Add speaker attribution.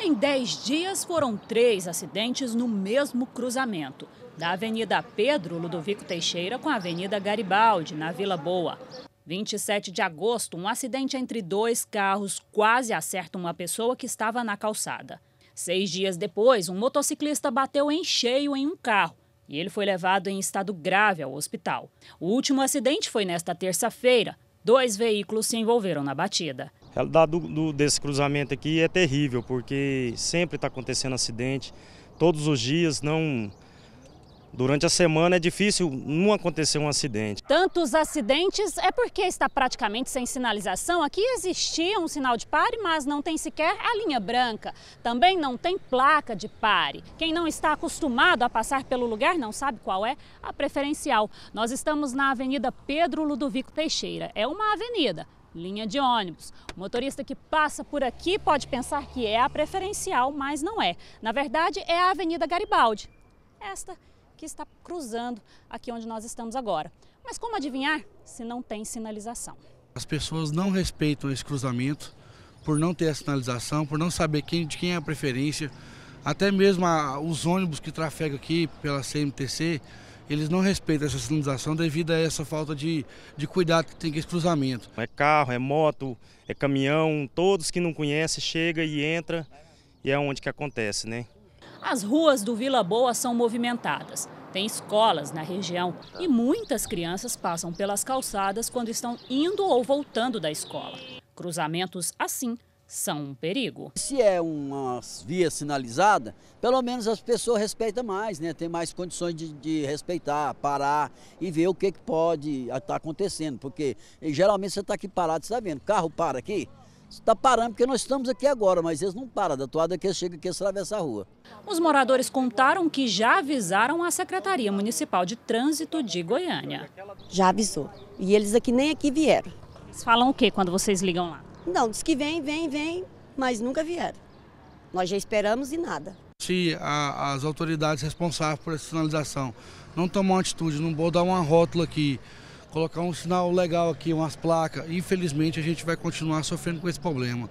Speaker 1: Em 10 dias, foram três acidentes no mesmo cruzamento, da Avenida Pedro Ludovico Teixeira com a Avenida Garibaldi, na Vila Boa. 27 de agosto, um acidente entre dois carros quase acerta uma pessoa que estava na calçada. Seis dias depois, um motociclista bateu em cheio em um carro e ele foi levado em estado grave ao hospital. O último acidente foi nesta terça-feira. Dois veículos se envolveram na batida.
Speaker 2: A realidade do, do, desse cruzamento aqui é terrível, porque sempre está acontecendo acidente, todos os dias, não. Durante a semana é difícil não acontecer um acidente.
Speaker 1: Tantos acidentes é porque está praticamente sem sinalização. Aqui existia um sinal de pare, mas não tem sequer a linha branca. Também não tem placa de pare. Quem não está acostumado a passar pelo lugar não sabe qual é a preferencial. Nós estamos na Avenida Pedro Ludovico Teixeira. É uma avenida, linha de ônibus. O motorista que passa por aqui pode pensar que é a preferencial, mas não é. Na verdade, é a Avenida Garibaldi, esta que está cruzando aqui onde nós estamos agora. Mas como adivinhar se não tem sinalização?
Speaker 3: As pessoas não respeitam esse cruzamento por não ter a sinalização, por não saber quem, de quem é a preferência. Até mesmo a, os ônibus que trafegam aqui pela CMTC
Speaker 2: eles não respeitam essa sinalização devido a essa falta de, de cuidado que tem com esse cruzamento. É carro, é moto, é caminhão, todos que não conhecem chega e entra e é onde que acontece, né?
Speaker 1: As ruas do Vila Boa são movimentadas. Tem escolas na região e muitas crianças passam pelas calçadas quando estão indo ou voltando da escola. Cruzamentos assim são um perigo.
Speaker 3: Se é uma via sinalizada, pelo menos as pessoas respeitam mais, né? Tem mais condições de, de respeitar, parar e ver o que, que pode estar tá acontecendo. Porque geralmente você está aqui parado, você está vendo, o carro para aqui, está parando porque nós estamos aqui agora, mas eles não param da toada que eles chegam aqui e atravessam a rua.
Speaker 1: Os moradores contaram que já avisaram a Secretaria Municipal de Trânsito de Goiânia.
Speaker 3: Já avisou. E eles aqui nem aqui vieram.
Speaker 1: Eles falam o que quando vocês ligam lá? Não, diz que vem, vem, vem, mas nunca vieram. Nós já esperamos e nada.
Speaker 3: Se a, as autoridades responsáveis por essa sinalização não tomar uma atitude, não vou dar uma rótula aqui, colocar um sinal legal aqui, umas placas, infelizmente a gente vai continuar sofrendo com esse problema.